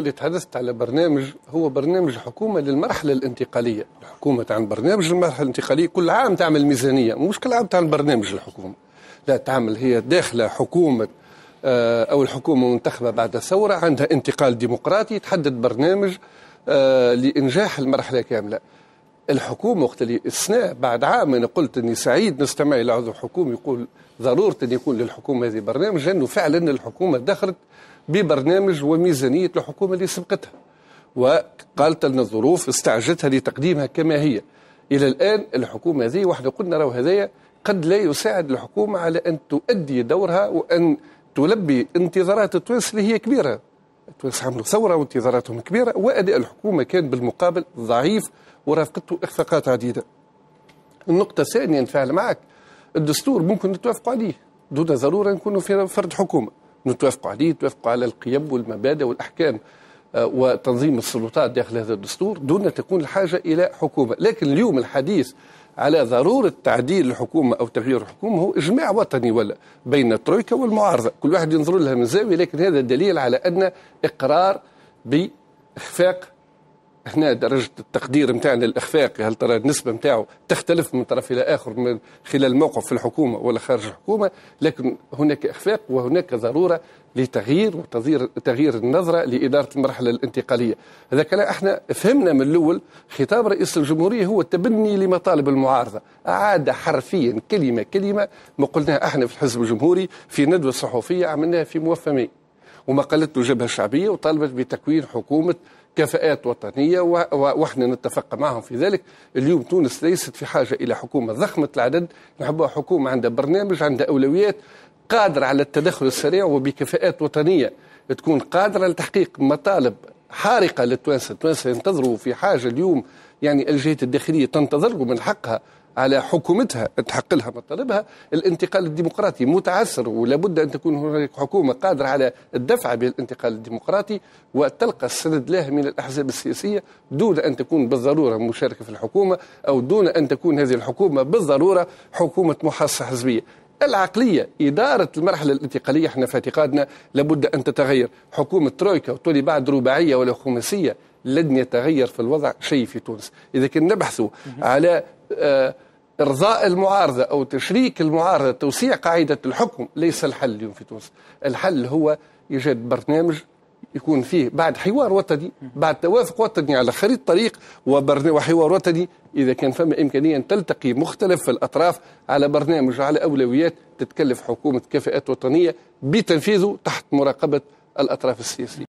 اللي تحدثت على برنامج هو برنامج حكومة للمرحلة الانتقالية الحكومة تعمل برنامج المرحلة الانتقالية كل عام تعمل ميزانية مش كل عام تعمل برنامج الحكومة لا تعمل هي داخلة حكومة آه، أو الحكومة المنتخبة بعد الثورة عندها انتقال ديمقراطي تحدد برنامج آه، لإنجاح المرحلة كاملة الحكومة وقت اللي السنة بعد عام أنا قلت أني سعيد نستمع إلى عضو الحكومة يقول ضرورة أن يكون للحكومة هذه برنامج لأنه فعلا الحكومة دخلت ببرنامج وميزانية الحكومة اللي سبقتها وقالت أن الظروف استعجلتها لتقديمها كما هي إلى الآن الحكومة هذه وإحنا قلنا راهو هذايا قد لا يساعد الحكومة على أن تؤدي دورها وأن تلبي انتظارات التونس اللي هي كبيرة تونس عملوا ثوره وانتظاراتهم كبيره واداء الحكومه كان بالمقابل ضعيف ورافقته اخفاقات عديده. النقطه الثانيه نتفاعل معك الدستور ممكن نتوافقوا عليه دون ضروره نكونوا في فرد حكومه نتوافقوا عليه نتوافق على القيم والمبادئ والاحكام آه، وتنظيم السلطات داخل هذا الدستور دون تكون الحاجة إلى حكومة لكن اليوم الحديث على ضرورة تعديل الحكومة أو تغيير الحكومة هو إجماع وطني ولا بين الترويكا والمعارضة كل واحد ينظر لها من زاوية لكن هذا دليل على أن إقرار بإخفاق هنا درجه التقدير نتاعنا للاخفاق هل ترى النسبه نتاعو تختلف من طرف الى اخر من خلال موقف في الحكومه ولا خارج الحكومه لكن هناك اخفاق وهناك ضروره لتغيير وتغيير تغيير النظره لاداره المرحله الانتقاليه هذا كلام احنا فهمنا من الاول خطاب رئيس الجمهوريه هو تبني لمطالب المعارضه اعاد حرفيا كلمه كلمه ما قلناه احنا في الحزب الجمهوري في ندوه صحفيه عملناها في موفمين وما قالته جبهة شعبية وطالبت بتكوين حكومه كفاءات وطنيه ونحن نتفق معهم في ذلك اليوم تونس ليست في حاجه الى حكومه ضخمه العدد نحبها حكومه عندها برنامج عندها اولويات قادره على التدخل السريع وبكفاءات وطنيه تكون قادره لتحقيق مطالب حارقه للتوانسه التوانسه ينتظروا في حاجه اليوم يعني الجهات الداخليه تنتظر من حقها على حكومتها تحق لها مطالبها الانتقال الديمقراطي متعسر ولا بد ان تكون هناك حكومه قادره على الدفع بالانتقال الديمقراطي وتلقى السند له من الاحزاب السياسيه دون ان تكون بالضروره مشاركه في الحكومه او دون ان تكون هذه الحكومه بالضروره حكومه محاصصه حزبيه العقلية إدارة المرحلة الانتقالية احنا في اعتقادنا لابد أن تتغير حكومة ترويكا وتولي بعد رباعية ولا خماسية لن يتغير في الوضع شيء في تونس إذا كنا نبحث على آه، ارضاء المعارضه او تشريك المعارضه توسيع قاعده الحكم ليس الحل اليوم في تونس الحل هو ايجاد برنامج يكون فيه بعد حوار وطني بعد توافق وطني على خريطه طريق وحوار وطني اذا كان فما امكانيه ان تلتقي مختلف الاطراف على برنامج على اولويات تتكلف حكومه كفاءات وطنيه بتنفيذه تحت مراقبه الاطراف السياسيه